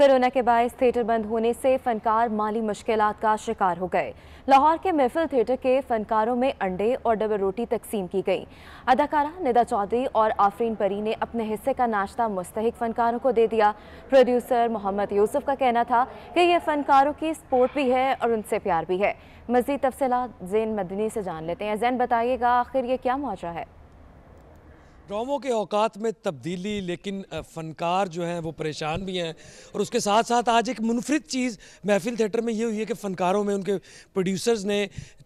corona के बायस theatre बंद होने से फनकार माली मुश्किल का शिकार हो गए लाहौर के महफिल थिएटर के फनकारों में अंडे और डबल रोटी तकसीम की गई अदाकारा निदा चौधरी और आफरीन परी ने अपने हिस्से का नाश्ता मुस्तक फनकारों को दे दिया प्रोड्यूसर मोहम्मद यूसुफ का कहना था कि यह फनकारों की स्पोर्ट भी है और उनसे प्यार भी है मजीद तफसला जैन मदनी से जान लेते हैं जैन बताइएगा आखिर ये क्या मुआजा है ड्रामों के अवकात में तब्दीली लेकिन फ़नकार जो हैं वो परेशान भी हैं और उसके साथ साथ आज एक मुनफरद चीज़ महफिल थिएटर में ये हुई है कि फ़नकारों में उनके प्रोड्यूसर्स ने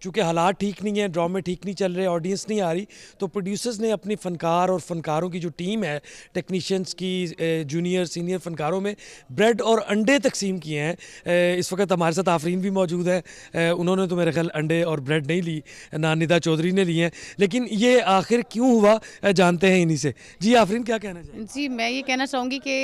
चूँकि हालात ठीक नहीं हैं ड्रामे ठीक नहीं चल रहे ऑडियंस नहीं आ रही तो प्रोड्यूसर्स ने अपनी फ़नकार और फ़नकारों की जो टीम है टेक्नीशियंस की जूनियर सीनियर फ़नकारों में ब्रेड और अंडे तकसीम किए हैं इस वक्त हमारे साथ आफरीन भी मौजूद है उन्होंने तो मेरे ख्याल अंडे और ब्रेड नहीं ली ना निदा चौधरी ने लिए हैं लेकिन ये आखिर क्यों हुआ जानते हैं हैं इन्हीं से जी आफरीन क्या कहना चाहिए जी मैं ये कहना चाहूँगी कि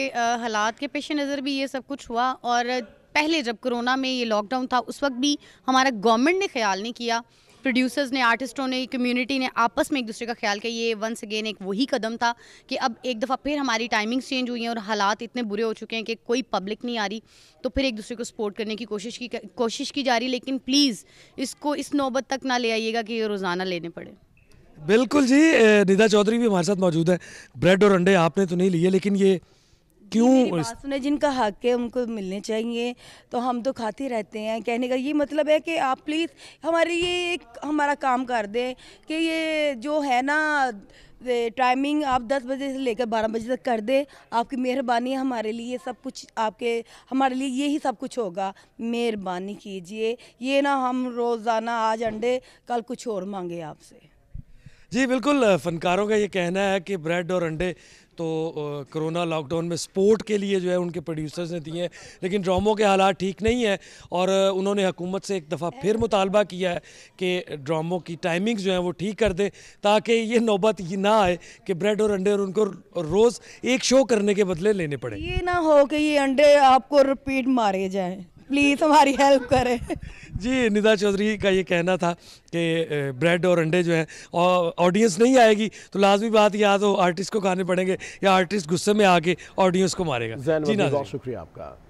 हालात के पेश नज़र भी ये सब कुछ हुआ और पहले जब कोरोना में ये लॉकडाउन था उस वक्त भी हमारा गवर्नमेंट ने ख्याल नहीं किया प्रोड्यूसर्स ने आर्टिस्टों ने कम्युनिटी ने आपस में एक दूसरे का ख्याल किया ये वंस अगेन एक वही कदम था कि अब एक दफ़ा फिर हमारी टाइमिंग्स चेंज हुई हैं और हालात इतने बुरे हो चुके हैं कि कोई पब्लिक नहीं आ रही तो फिर एक दूसरे को सपोर्ट करने की कोशिश की कोशिश की जा रही लेकिन प्लीज़ इसको इस नौबत तक ना ले आइएगा कि ये रोज़ाना लेने पड़े बिल्कुल जी निधा चौधरी भी हमारे साथ मौजूद है ब्रेड और अंडे आपने तो नहीं लिए लेकिन ये क्यों सुने जिनका हक है उनको मिलने चाहिए तो हम तो खाते रहते हैं कहने का ये मतलब है कि आप प्लीज़ हमारे ये एक हमारा काम कर दें कि ये जो है ना टाइमिंग आप 10 बजे से लेकर 12 बजे तक कर दे आपकी मेहरबानी हमारे लिए सब कुछ आपके हमारे लिए यही सब कुछ होगा मेहरबानी कीजिए ये ना हम रोज़ाना आज अंडे कल कुछ और मांगे आपसे जी बिल्कुल फनकारों का ये कहना है कि ब्रेड और अंडे तो कोरोना लॉकडाउन में स्पोर्ट के लिए जो है उनके प्रोड्यूसर्स ने दिए हैं लेकिन ड्रामों के हालात ठीक नहीं है और उन्होंने हुकूमत से एक दफ़ा फिर मुतालबा किया है कि ड्रामों की टाइमिंग जो है वो ठीक कर दें ताकि ये नौबत ये ना आए कि ब्रेड और अंडे और उनको रोज़ एक शो करने के बदले लेने पड़े ये ना हो कि ये अंडे आपको रिपीट मारे जाएँ प्लीज़ हमारी हेल्प करें जी निदा चौधरी का ये कहना था कि ब्रेड और अंडे जो हैं ऑडियंस नहीं आएगी तो लाजमी बात या तो आर्टिस्ट को खाने पड़ेंगे या आर्टिस्ट गुस्से में आके ऑडियंस को मारेगा जी ना शुक्रिया आपका